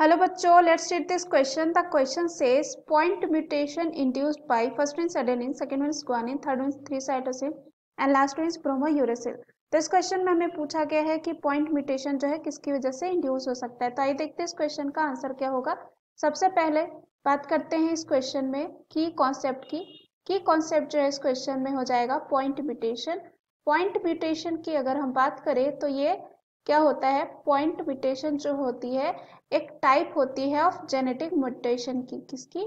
hello बच्चों let's read this question the question says point mutation induced by first mean सेडेलिन second mean स्क्वानिन third mean three cytosine and last mean bromo uracil तो इस question में हमें पूछा गया है कि पॉइंट म्यूटेशन जो है किसकी वजह से इंड्यूस हो सकता है तो आइए देखते हैं इस क्वेश्चन का आंसर क्या होगा सबसे पहले बात करते हैं इस क्वेश्चन में की कॉन्सेप्ट की की कॉन्सेप्ट जो है इस क्वेश्चन में हो जाएगा पॉइंट म्यूटेशन पॉइंट म्यूटेशन की अगर हम बात करें तो ये क्या होता है पॉइंट म्यूटेशन जो होती है एक टाइप होती है ऑफ जेनेटिक म्यूटेशन की किसकी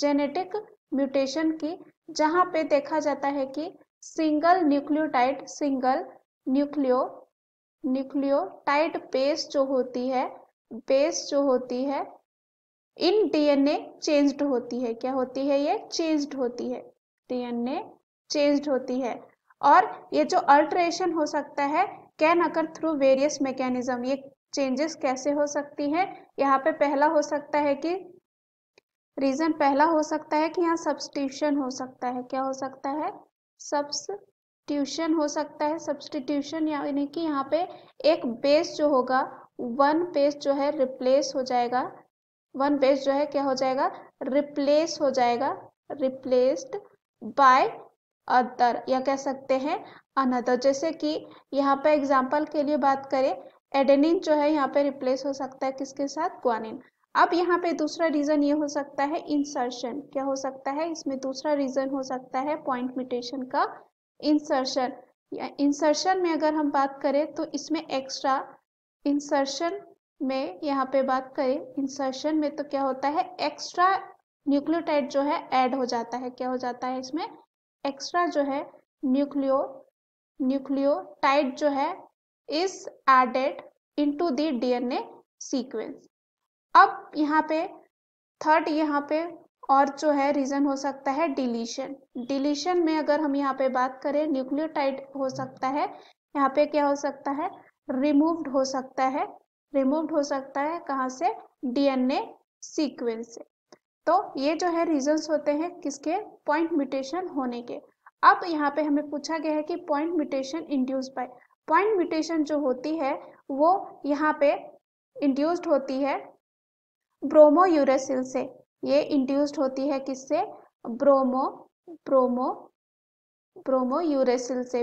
जेनेटिक म्यूटेशन की जहां पे देखा जाता है कि single nucleotide single nucleo nucleotide base जो होती है बेस जो होती है इन डीएनए चेंज्ड होती है क्या होती है ये चेंज्ड होती है डीएनए चेंज्ड होती है और ये जो अल्ट्रेशन हो सकता है can occur through various mechanism ये चेंजेस कैसे हो सकती है यहाँ पे पहला हो सकता है कि रीजन पहला हो सकता है कि यहाँ सब्सटिट्यूशन हो सकता है क्या हो सकता है सब्सटीट्यूशन हो सकता है सब्सटीट्यूशन यानी कि यहाँ पे एक बेस जो होगा वन बेस जो है रिप्लेस हो जाएगा वन बेस जो है क्या हो जाएगा रिप्लेस हो जाएगा रिप्लेस्ड बाय अदर या कह सकते हैं आना था तो जैसे कि यहाँ पर एग्जाम्पल के लिए बात करें एडेनिन जो है यहाँ पे रिप्लेस हो सकता है किसके साथ ग्वानिन अब यहाँ पे दूसरा रीजन ये हो सकता है इंसर्शन क्या हो सकता है इसमें दूसरा रीजन हो सकता है पॉइंट म्यूटेशन का इंसर्शन इंसर्शन में अगर हम बात करें तो इसमें एक्स्ट्रा इंसर्शन में यहाँ पे बात करें इंसर्शन में तो क्या होता है एक्स्ट्रा न्यूक्लियोटाइड जो है एड हो जाता है क्या हो जाता है इसमें एक्स्ट्रा जो है न्यूक्लियो न्यूक्लियोटाइड जो है is added into the DNA sequence अब यहाँ पे थर्ड यहाँ पे और जो है रीजन हो सकता है डिलीशन डिलीशन में अगर हम यहाँ पे बात करें न्यूक्लियोटाइड हो सकता है यहाँ पे क्या हो सकता है रिमूव्ड हो सकता है रिमूव्ड हो सकता है कहाँ से डीएनए सीक्वेंस से तो ये जो है रीजंस होते हैं किसके पॉइंट म्यूटेशन होने के अब यहाँ पे हमें पूछा गया है कि point mutation induced by point mutation जो होती है वो यहाँ पे इंड्यूस्ड होती है यूरेसिल से ये इंड्यूस्ड होती है किससे ब्रोमो ब्रोमो यूरेसिल से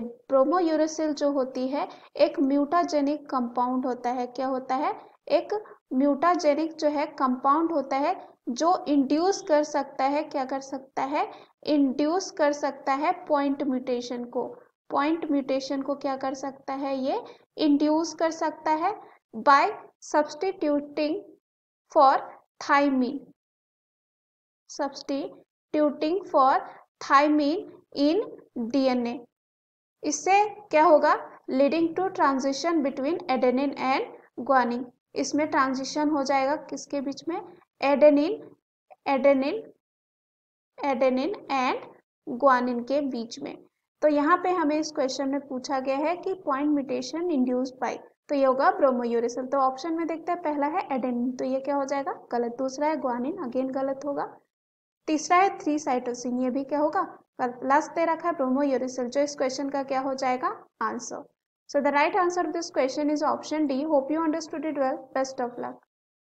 यूरेसिल जो होती है एक म्यूटाजेनिक कंपाउंड होता है क्या होता है एक म्यूटाजेनिक जो है कंपाउंड होता है जो इंड्यूस कर सकता है क्या कर सकता है इंड्यूस कर सकता है पॉइंट म्यूटेशन को पॉइंट म्यूटेशन को क्या कर सकता है ये इंड्यूस कर सकता है by substituting for thymine substituting for thymine in DNA इससे क्या होगा leading to transition between adenine and guanine इसमें ट्रांजिशन हो जाएगा किसके बीच में adenine adenine adenine and guanine के बीच में तो यहाँ पे हमें इस क्वेश्चन में पूछा गया है कि पॉइंट म्यूटेशन इंड्यूस बाई तो ये होगा ब्रोमोयूरेसल तो ऑप्शन में देखते हैं पहला है एडेनिन तो ये क्या हो जाएगा गलत दूसरा है ग्वानिन अगेन गलत होगा तीसरा है थ्री साइटोसिन ये भी क्या होगा लास्ट दे रखा है यूरिसल जो इस क्वेश्चन का क्या हो जाएगा answer so the right answer of this question is option D hope you understood it well best of luck